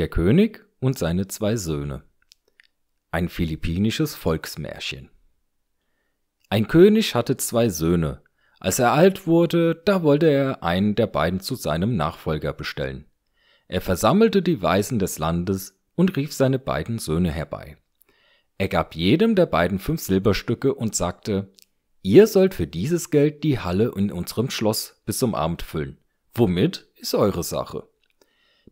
Der König und seine zwei Söhne. Ein philippinisches Volksmärchen. Ein König hatte zwei Söhne. Als er alt wurde, da wollte er einen der beiden zu seinem Nachfolger bestellen. Er versammelte die Weisen des Landes und rief seine beiden Söhne herbei. Er gab jedem der beiden fünf Silberstücke und sagte, Ihr sollt für dieses Geld die Halle in unserem Schloss bis zum Abend füllen. Womit ist eure Sache.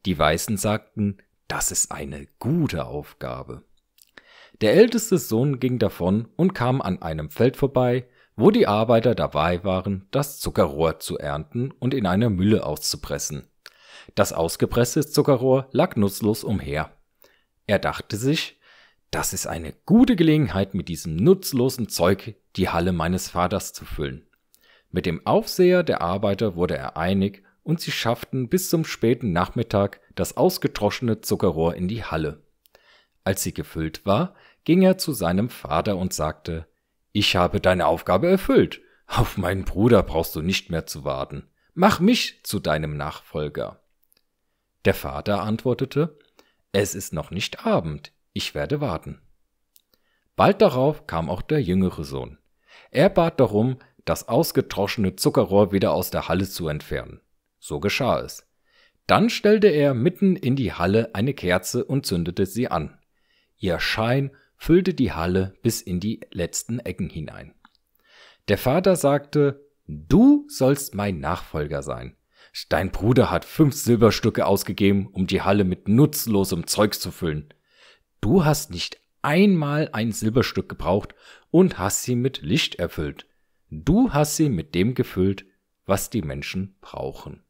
Die Weißen sagten, das ist eine gute Aufgabe. Der älteste Sohn ging davon und kam an einem Feld vorbei, wo die Arbeiter dabei waren, das Zuckerrohr zu ernten und in einer Mühle auszupressen. Das ausgepresste Zuckerrohr lag nutzlos umher. Er dachte sich, das ist eine gute Gelegenheit, mit diesem nutzlosen Zeug die Halle meines Vaters zu füllen. Mit dem Aufseher der Arbeiter wurde er einig und sie schafften bis zum späten Nachmittag das ausgetroschene Zuckerrohr in die Halle. Als sie gefüllt war, ging er zu seinem Vater und sagte, ich habe deine Aufgabe erfüllt. Auf meinen Bruder brauchst du nicht mehr zu warten. Mach mich zu deinem Nachfolger. Der Vater antwortete, es ist noch nicht Abend, ich werde warten. Bald darauf kam auch der jüngere Sohn. Er bat darum, das ausgetroschene Zuckerrohr wieder aus der Halle zu entfernen. So geschah es. Dann stellte er mitten in die Halle eine Kerze und zündete sie an. Ihr Schein füllte die Halle bis in die letzten Ecken hinein. Der Vater sagte, Du sollst mein Nachfolger sein. Dein Bruder hat fünf Silberstücke ausgegeben, um die Halle mit nutzlosem Zeug zu füllen. Du hast nicht einmal ein Silberstück gebraucht und hast sie mit Licht erfüllt. Du hast sie mit dem gefüllt, was die Menschen brauchen.